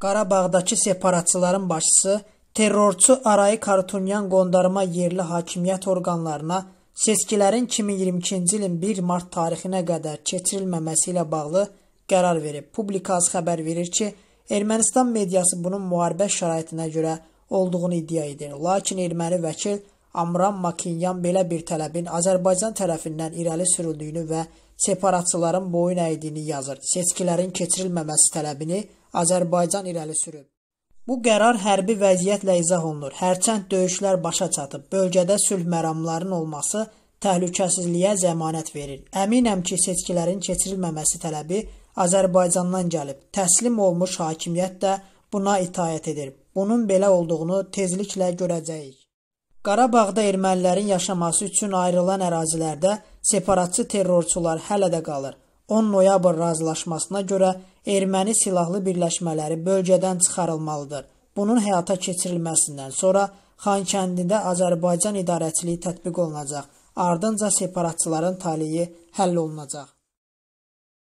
Qarabağdakı separatçıların başçısı terrorçu Arayi Kartunyan qondarma yerli hakimiyyət orqanlarına seçkilərin 2022-ci ilin 1 mart tarixinə qədər keçirilməməsi ilə bağlı qərar verib. Publikası xəbər verir ki, Ermənistan mediası bunun müharibə şəraitinə görə olduğunu iddia edir. Lakin erməni vəkil Amram Makinyan belə bir tələbin Azərbaycan tərəfindən irəli sürüldüyünü və separatçıların boyun əydiyini yazır. Seçkilərin keçirilməməsi tələbini Azərbaycan irəli sürüb. Bu qərar hərbi vəziyyətlə izah olunur. Hərçənd döyüşlər başa çatıb, bölgədə sülh məramlarının olması təhlükəsizliyə zəmanət verir. Əminəm ki, seçkilərin keçirilməməsi tələbi Azərbaycandan gəlib. Təslim olmuş hakimiyyət də buna itaət edir. Bunun belə olduğunu tezliklə görəcəyik. Qarabağda ermənilərin yaşaması üçün ayrılan ərazilərdə separatçı terrorçular hələ də qalır. 10 noyabr razılaşmasına görə erməni silahlı birləşmələri bölgədən çıxarılmalıdır. Bunun həyata keçirilməsindən sonra Xankəndində Azərbaycan idarəçiliyi tətbiq olunacaq. Ardınca separatçıların taliyi həll olunacaq.